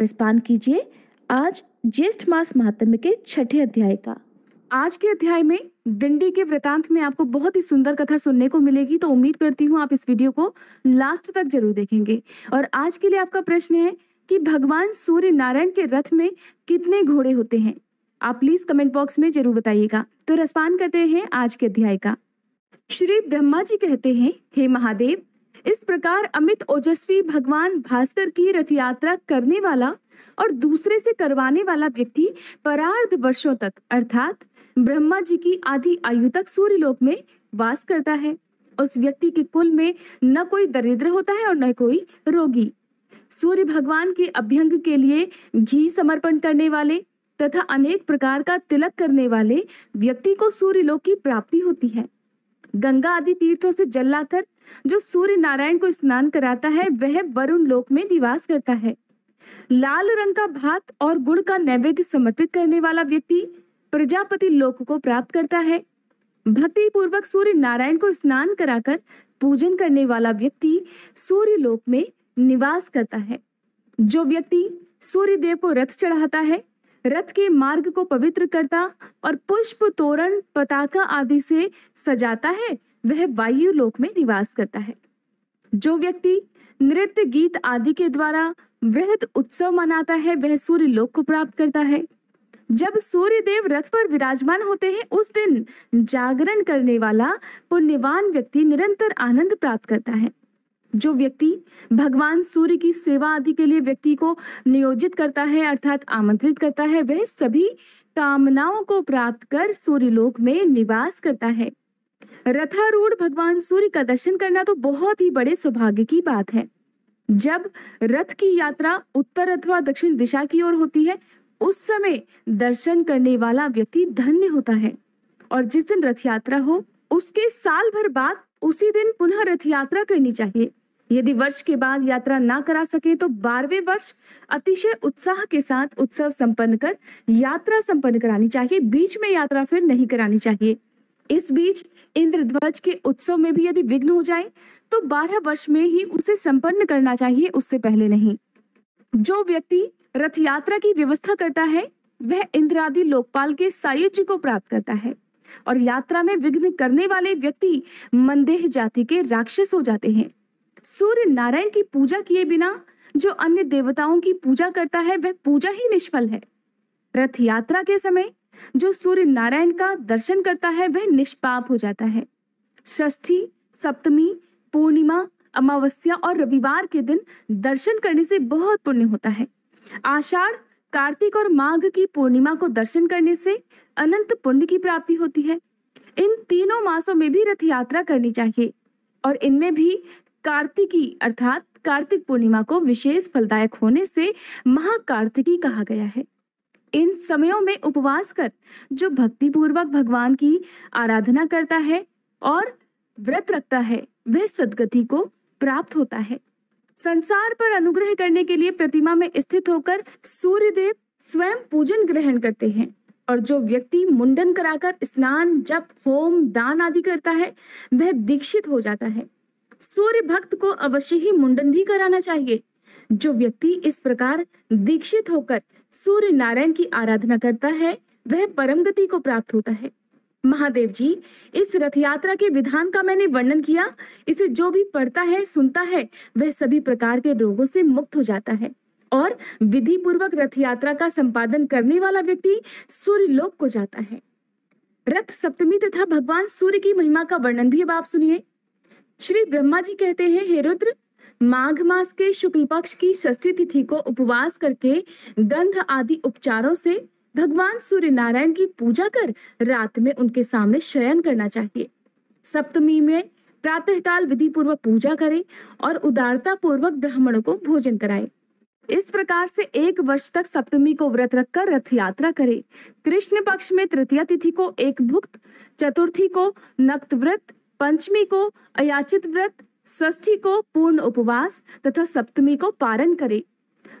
प्रस्पान कीजिए आज ज्येष्ठ मास महात्म्य के छठे अध्याय का आज के अध्याय में दिंडी के वृतांत में आपको बहुत ही सुंदर कथा सुनने को मिलेगी तो उम्मीद करती हूँ आप इस वीडियो को लास्ट तक जरूर देखेंगे और आज के लिए आपका प्रश्न है कि भगवान सूर्य नारायण के रथ में कितने घोड़े होते हैं आप प्लीज कमेंट बॉक्स में जरूर बताइएगा तो रसपान करते हैं आज के अध्याय का श्री ब्रह्मा जी कहते हैं हे महादेव इस प्रकार अमित ओजस्वी भगवान भास्कर की रथ यात्रा करने वाला और दूसरे से करवाने वाला व्यक्ति परार्ध वर्षों तक अर्थात ब्रह्मा जी की आधी आयु तक लोक में वास करता है उस व्यक्ति के कुल में न कोई दरिद्र होता है और न कोई रोगी सूर्य भगवान के अभ्यंग के लिए घी समर्पण करने वाले तथा अनेक प्रकार का तिलक करने वाले व्यक्ति को सूर्यलोक की प्राप्ति होती है गंगा आदि तीर्थों से जल लाकर जो सूर्य नारायण को स्नान कराता है वह वरुण लोक में निवास करता है लाल रंग का भात और गुड़ का नैवेद्य समर्पित करने वाला व्यक्ति प्रजापति लोक को प्राप्त करता है भक्ति पूर्वक सूर्य नारायण को स्नान कराकर पूजन करने वाला व्यक्ति सूर्य लोक में निवास करता है जो व्यक्ति सूर्य देव को रथ चढ़ाता है रथ के मार्ग को पवित्र करता और पुष्प तोरण पताका आदि से सजाता है वह वायु लोक में निवास करता है जो व्यक्ति नृत्य गीत आदि के द्वारा वृहद उत्सव मनाता है वह सूर्य लोक को प्राप्त करता है जब सूर्य देव रथ पर विराजमान होते हैं उस दिन जागरण करने वाला पुण्यवान व्यक्ति निरंतर आनंद प्राप्त करता है जो व्यक्ति भगवान सूर्य की सेवा आदि के लिए व्यक्ति को नियोजित करता है अर्थात आमंत्रित करता है वह सभी कामनाओं को प्राप्त कर सूर्यलोक में निवास करता है रथारूढ़ भगवान सूर्य का दर्शन करना तो बहुत ही बड़े सौभाग्य की बात है जब रथ की यात्रा उत्तर अथवा दक्षिण दिशा की ओर होती है उस समय दर्शन करने वाला व्यक्ति धन्य होता है और जिस दिन रथ यात्रा हो उसके साल भर बाद उसी दिन पुनः रथ यात्रा करनी चाहिए यदि वर्ष के बाद यात्रा ना करा सके तो बारहवें वर्ष अतिशय उत्साह के साथ उत्सव संपन्न कर यात्रा संपन्न करानी चाहिए बीच में यात्रा फिर नहीं करानी चाहिए इस बीच इंद्रध्वज के उत्सव में भी यदि विघ्न हो जाए तो बारह वर्ष में ही उसे संपन्न करना चाहिए उससे पहले नहीं जो व्यक्ति रथ यात्रा की व्यवस्था करता है वह इंद्रादि लोकपाल के सायुज्य को प्राप्त करता है और यात्रा में विघ्न करने वाले व्यक्ति मंदेह जाति के राक्षस हो जाते हैं सूर्य नारायण की पूजा किए बिना जो अन्य देवताओं की पूजा करता है वह पूजा ही निष्फल है रथ यात्रा के समय जो सूर्य नारायण का दर्शन करता है वह निष्पाप हो जाता है षष्ठी सप्तमी पूर्णिमा अमावस्या और रविवार के दिन दर्शन करने से बहुत पुण्य होता है आषाढ़ कार्तिक और माघ की पूर्णिमा को दर्शन करने से अनंत पुण्य की प्राप्ति होती है इन तीनों मासों में भी रथ यात्रा करनी चाहिए और इनमें भी कार्तिकी अर्थात कार्तिक पूर्णिमा को विशेष फलदायक होने से महाकार्तिकी कहा गया है इन समयों में उपवास कर जो भक्तिपूर्वक भगवान की आराधना करता है और व्रत रखता है वह सदगति को प्राप्त होता है संसार पर अनुग्रह करने के लिए प्रतिमा में स्थित होकर सूर्यदेव स्वयं पूजन ग्रहण करते हैं और जो व्यक्ति मुंडन कराकर स्नान जप होम दान आदि करता है वह दीक्षित हो जाता है सूर्य भक्त को अवश्य ही मुंडन भी कराना चाहिए जो व्यक्ति इस प्रकार दीक्षित होकर सूर्य नारायण की आराधना करता है वह परम गति को प्राप्त होता है महादेव जी इस रथ यात्रा के विधान का मैंने वर्णन किया इसे जो भी पढ़ता है सुनता है वह सभी प्रकार के रोगों से मुक्त हो जाता है और विधि पूर्वक रथ यात्रा का संपादन करने वाला व्यक्ति सूर्य लोक को जाता है रथ सप्तमी तथा भगवान सूर्य की महिमा का वर्णन भी अब आप सुनिए श्री ब्रह्मा जी कहते हैं हे रुद्र माघ मास के शुक्ल पक्ष की षष्ठी तिथि को उपवास करके गंध आदि उपचारों से भगवान सूर्य नारायण की पूजा कर रात में उनके सामने शयन करना चाहिए सप्तमी में प्रातःकाल विधि पूर्वक पूजा करें और उदारता पूर्वक ब्राह्मणों को भोजन कराए इस प्रकार से एक वर्ष तक सप्तमी को व्रत रखकर रथ यात्रा करे कृष्ण पक्ष में तृतीय तिथि को एक भुक्त चतुर्थी को नक्त व्रत पंचमी को अयाचित व्रत षष्ठी को पूर्ण उपवास तथा सप्तमी को पारण करे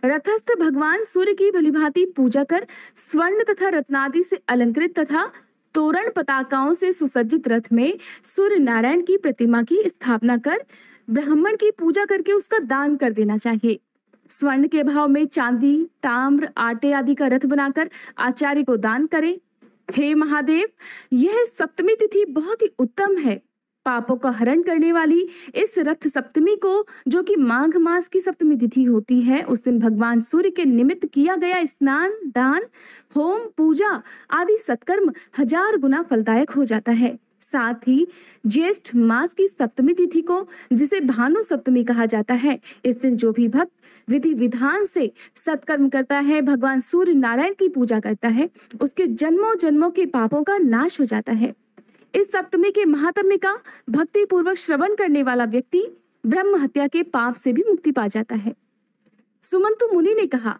रथस्थ भगवान सूर्य की भलीभांति पूजा कर स्वर्ण तथा रत्नादि से अलंकृत तथा तोरण पताकाओं से सुसज्जित रथ में सूर्य नारायण की प्रतिमा की स्थापना कर ब्राह्मण की पूजा करके उसका दान कर देना चाहिए स्वर्ण के भाव में चांदी ताम्र आटे आदि का रथ बनाकर आचार्य को दान करें हे महादेव यह सप्तमी तिथि बहुत ही उत्तम है पापों का हरण करने वाली इस रथ सप्तमी को जो कि माघ मास की सप्तमी तिथि होती है उस दिन भगवान सूर्य के निमित्त किया गया स्नान दान होम पूजा आदि सत्कर्म हजार गुना फलदायक हो जाता है साथ ही ज्येष्ठ मास की सप्तमी तिथि को जिसे भानु सप्तमी कहा जाता है इस दिन जो भी भक्त विधि विधान से सत्कर्म करता है भगवान सूर्य नारायण की पूजा करता है उसके जन्मों जन्मों के पापों का नाश हो जाता है इस सप्तमी के महात्म्य का भक्ति पूर्वक श्रवण करने वाला व्यक्ति ब्रह्म हत्या के पाप से भी मुक्ति पा जाता है सुमंतु मुनि ने कहा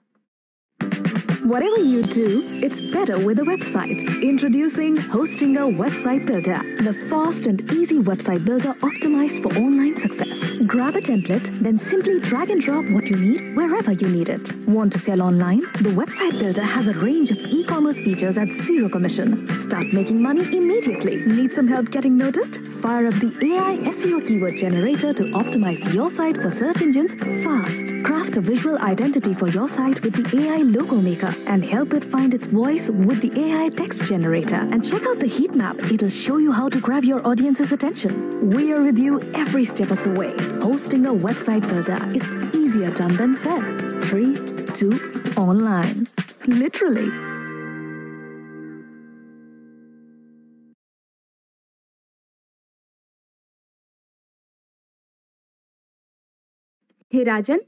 Whatever you do, it's better with a website. Introducing Hostinger Website Builder, the fast and easy website builder optimized for online success. Grab a template, then simply drag and drop what you need wherever you need it. Want to sell online? The Website Builder has a range of e-commerce features at zero commission. Start making money immediately. Need some help getting noticed? Fire up the AI SEO keyword generator to optimize your site for search engines fast. Craft a visual identity for your site with the AI logo maker and help it find its voice with the AI text generator. And check out the heat map. It'll show you how to grab your audience's attention. We are with you every step of the way. Hosting a website builder, it's easier done than said. Three, two, online. Literally. Hey Rajan,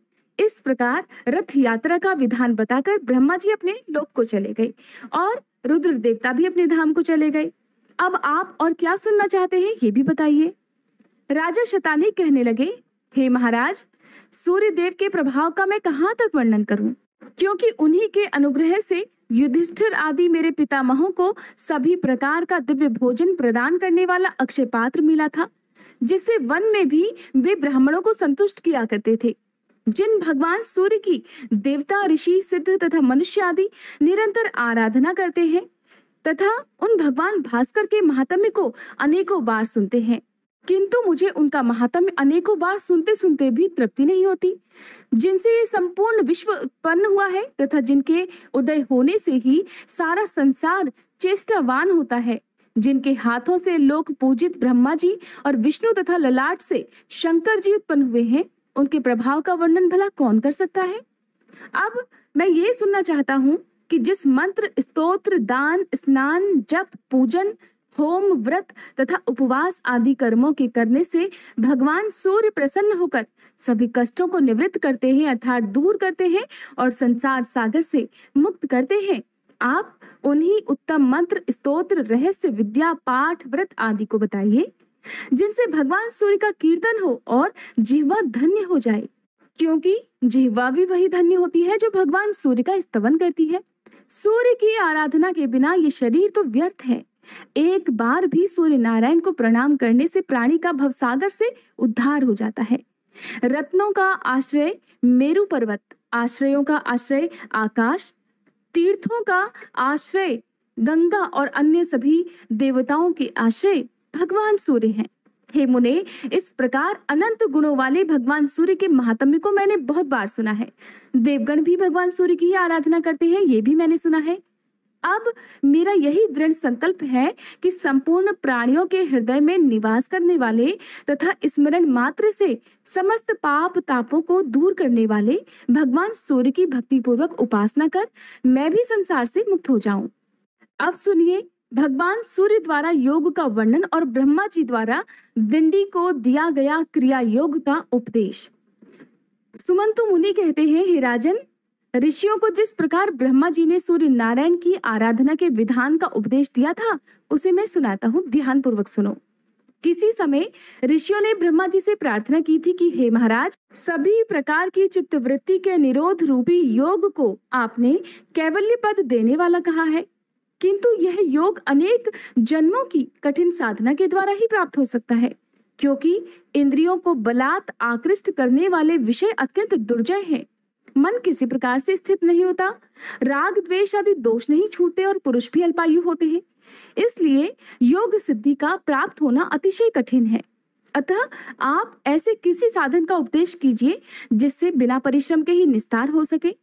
इस प्रकार रथ यात्रा का विधान बताकर ब्रह्मा जी अपने लोक को चले गए और रुद्र देवता भी अपने धाम को चले गए अब आप और क्या सुनना चाहते हैं ये भी बताइए राजा शतानी कहने लगे हे महाराज सूर्य देव के प्रभाव का मैं कहाँ तक वर्णन करूं क्योंकि उन्हीं के अनुग्रह से युधिष्ठिर आदि मेरे पितामहों को सभी प्रकार का दिव्य भोजन प्रदान करने वाला अक्षय पात्र मिला था जिससे वन में भी वे ब्राह्मणों को संतुष्ट किया करते थे जिन भगवान सूर्य की देवता ऋषि सिद्ध तथा मनुष्य आदि निरंतर आराधना करते हैं तथा उन भगवान भास्कर के महात्म्य को अनेकों बार सुनते हैं किंतु मुझे उनका महात्म्य अनेकों बार सुनते सुनते भी तृप्ति नहीं होती जिनसे ये संपूर्ण विश्व उत्पन्न हुआ है तथा जिनके उदय होने से ही सारा संसार चेष्टावान होता है जिनके हाथों से लोक पूजित ब्रह्मा जी और विष्णु तथा ललाट से शंकर जी उत्पन्न हुए हैं उनके प्रभाव का वर्णन भला कौन कर सकता है अब मैं ये सुनना चाहता हूँ कि जिस मंत्र स्तोत्र दान स्नान जप पूजन होम व्रत तथा उपवास आदि कर्मों के करने से भगवान सूर्य प्रसन्न होकर सभी कष्टों को निवृत्त करते हैं अर्थात दूर करते हैं और संसार सागर से मुक्त करते हैं आप उन्हीं उत्तम मंत्र स्तोत्र रहस्य विद्या पाठ व्रत आदि को बताइए जिनसे भगवान सूर्य का कीर्तन हो और जिहवा धन्य हो जाए क्योंकि जिहवा भी वही धन्य होती है जो भगवान सूर्य का स्तवन करती है सूर्य की आराधना के बिना ये शरीर तो व्यर्थ है एक बार भी सूर्य नारायण को प्रणाम करने से प्राणी का भवसागर से उद्धार हो जाता है रत्नों का आश्रय मेरु पर्वत आश्रयों का आश्रय आकाश तीर्थों का आश्रय गंगा और अन्य सभी देवताओं के आश्रय भगवान सूर्य हैं हे मुने इस प्रकार अनंत गुणों वाले भगवान सूर्य के महात्म्य को मैंने बहुत बार सुना है देवगण भी भगवान सूर्य की ही आराधना करते हैं ये भी मैंने सुना है अब मेरा यही दृढ़ संकल्प है कि संपूर्ण प्राणियों के हृदय में निवास करने वाले तथा स्मरण मात्र से समस्त पाप तापों को दूर करने वाले भगवान सूर्य की भक्तिपूर्वक उपासना कर मैं भी संसार से मुक्त हो जाऊं अब सुनिए भगवान सूर्य द्वारा योग का वर्णन और ब्रह्मा जी द्वारा दिंडी को दिया गया क्रिया योग का उपदेश सुमंतु मुनि कहते हैं हे राजन ऋषियों को जिस प्रकार ब्रह्मा जी ने सूर्य नारायण की आराधना के विधान का उपदेश दिया था उसे मैं सुनाता हूँ ध्यान पूर्वक सुनो किसी समय ऋषियों ने ब्रह्मा जी से प्रार्थना की थी कि हे महाराज सभी प्रकार की चित्तवृत्ति के निरोध रूपी योग को आपने कैवल्य पद देने वाला कहा है किंतु यह योग अनेक जन्मों की कठिन साधना के द्वारा ही प्राप्त हो सकता है क्योंकि इंद्रियों को बलात् आकृष्ट करने वाले विषय अत्यंत दुर्जय हैं मन किसी प्रकार से स्थित नहीं होता राग द्वेष आदि दोष नहीं छूटते और पुरुष भी अल्पायु होते हैं इसलिए योग सिद्धि का प्राप्त होना अतिशय कठिन है अतः आप ऐसे किसी साधन का उपदेश कीजिए जिससे बिना परिश्रम के ही निस्तार हो सके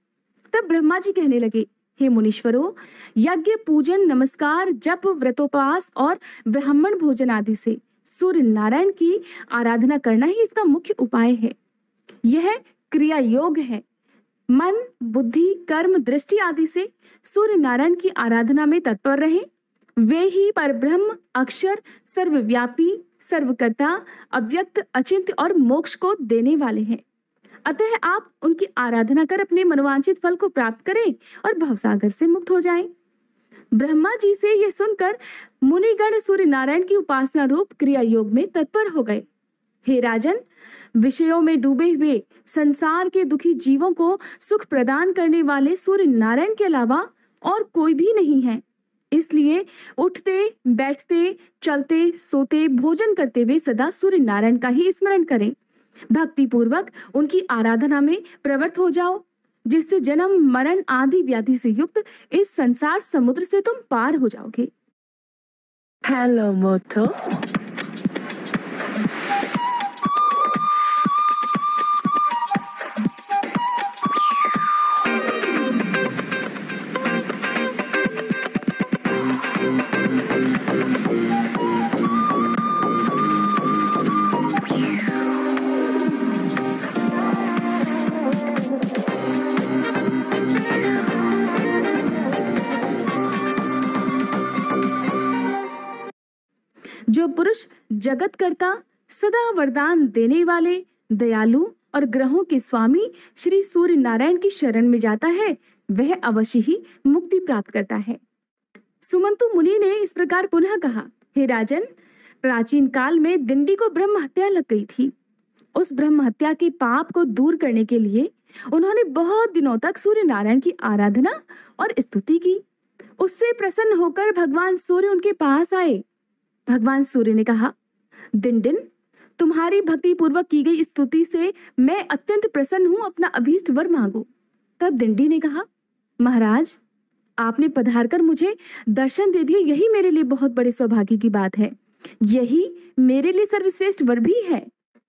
तब ब्रह्मा जी कहने लगे हे मुनीश्वरों यज्ञ पूजन नमस्कार जप व्रतोपास और ब्राह्मण भोजन आदि से सूर्य नारायण की आराधना करना ही इसका मुख्य उपाय है यह क्रिया योग है मन बुद्धि कर्म दृष्टि आदि से सूर्य नारायण की आराधना में तत्पर रहे वे ही पर ब्रह्म अक्षर सर्वव्यापी सर्वकर्ता अव्यक्त अचिंत और मोक्ष को देने वाले हैं अतः आप उनकी आराधना कर अपने मनोवांछित फल को प्राप्त करें और भवसागर से मुक्त हो जाएं। ब्रह्मा जी से यह सुनकर मुनिगण सूर्य नारायण की उपासना रूप क्रिया योग में तत्पर हो गए हे राजन विषयों में डूबे हुए संसार के दुखी जीवों को सुख प्रदान करने वाले सूर्य नारायण के अलावा और कोई भी नहीं है इसलिए उठते बैठते चलते सोते भोजन करते हुए सदा सूर्य नारायण का ही स्मरण करें भक्ति पूर्वक उनकी आराधना में प्रवृत्त हो जाओ जिससे जन्म मरण आदि व्याधि से युक्त इस संसार समुद्र से तुम पार हो जाओगे हेलो मोथो जगतकर्ता सदा वरदान देने वाले दयालु और ग्रहों के स्वामी श्री सूर्य नारायण की शरण में जाता है वह अवश्य ही मुक्ति प्राप्त करता है सुमंतु मुनि ने इस प्रकार पुनः कहा हे राजन प्राचीन काल में दिंडी को ब्रह्म हत्या लग गई थी उस ब्रह्म हत्या के पाप को दूर करने के लिए उन्होंने बहुत दिनों तक सूर्य नारायण की आराधना और स्तुति की उससे प्रसन्न होकर भगवान सूर्य उनके पास आए भगवान सूर्य ने कहा दिन दिन तुम्हारी भक्ति पूर्वक की गई स्तुति से मैं अत्यंत प्रसन्न हूँ अपना अभीष्ट वर मांगू तब दिंडी ने कहा महाराज आपने पधारकर मुझे दर्शन दे दिए यही मेरे लिए बहुत बड़े सौभाग्य की बात है यही मेरे लिए सर्वश्रेष्ठ वर भी है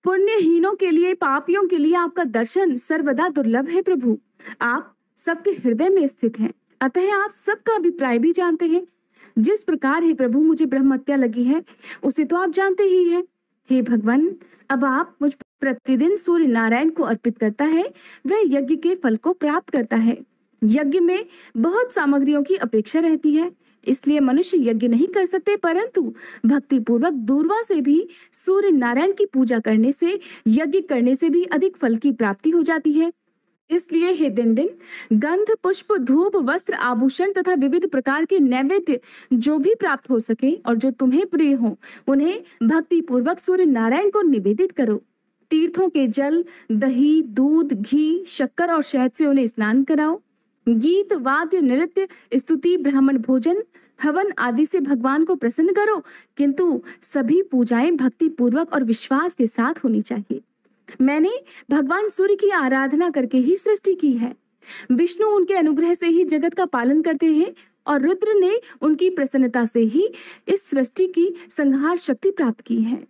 पुण्यहीनों के लिए पापियों के लिए आपका दर्शन सर्वदा दुर्लभ है प्रभु आप सबके हृदय में स्थित हैं अतः आप सबका अभिप्राय भी जानते हैं जिस प्रकार हे प्रभु मुझे ब्रह्म हत्या लगी है उसे तो आप जानते ही हैं हे भगवान अब आप मुझ प्रतिदिन सूर्य नारायण को अर्पित करता है वह यज्ञ के फल को प्राप्त करता है यज्ञ में बहुत सामग्रियों की अपेक्षा रहती है इसलिए मनुष्य यज्ञ नहीं कर सकते परंतु भक्ति पूर्वक दूरवा से भी सूर्य नारायण की पूजा करने से यज्ञ करने से भी अधिक फल की प्राप्ति हो जाती है इसलिए हे दिन गंध पुष्प धूप वस्त्र आभूषण तथा विविध प्रकार के नैवेद्य जो भी प्राप्त हो सके और जो तुम्हें प्रिय हो उन्हें भक्ति पूर्वक सूर्य नारायण को निवेदित करो तीर्थों के जल दही दूध घी शक्कर और शहद से उन्हें स्नान कराओ गीत वाद्य नृत्य स्तुति ब्राह्मण भोजन हवन आदि से भगवान को प्रसन्न करो किंतु सभी पूजाएं भक्ति पूर्वक और विश्वास के साथ होनी चाहिए मैंने भगवान सूर्य की आराधना करके ही सृष्टि की है विष्णु उनके अनुग्रह से ही जगत का पालन करते हैं और रुद्र ने उनकी प्रसन्नता से ही इस सृष्टि की संहार शक्ति प्राप्त की है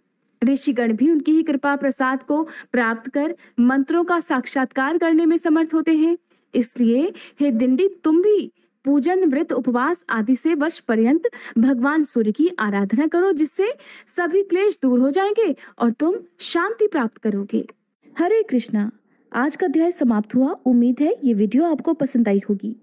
ऋषिगण भी उनकी ही कृपा प्रसाद को प्राप्त कर मंत्रों का साक्षात्कार करने में समर्थ होते हैं इसलिए हे दिंडी तुम भी पूजन व्रत उपवास आदि से वर्ष पर्यंत भगवान सूर्य की आराधना करो जिससे सभी क्लेश दूर हो जाएंगे और तुम शांति प्राप्त करोगे हरे कृष्णा आज का अध्याय समाप्त हुआ उम्मीद है ये वीडियो आपको पसंद आई होगी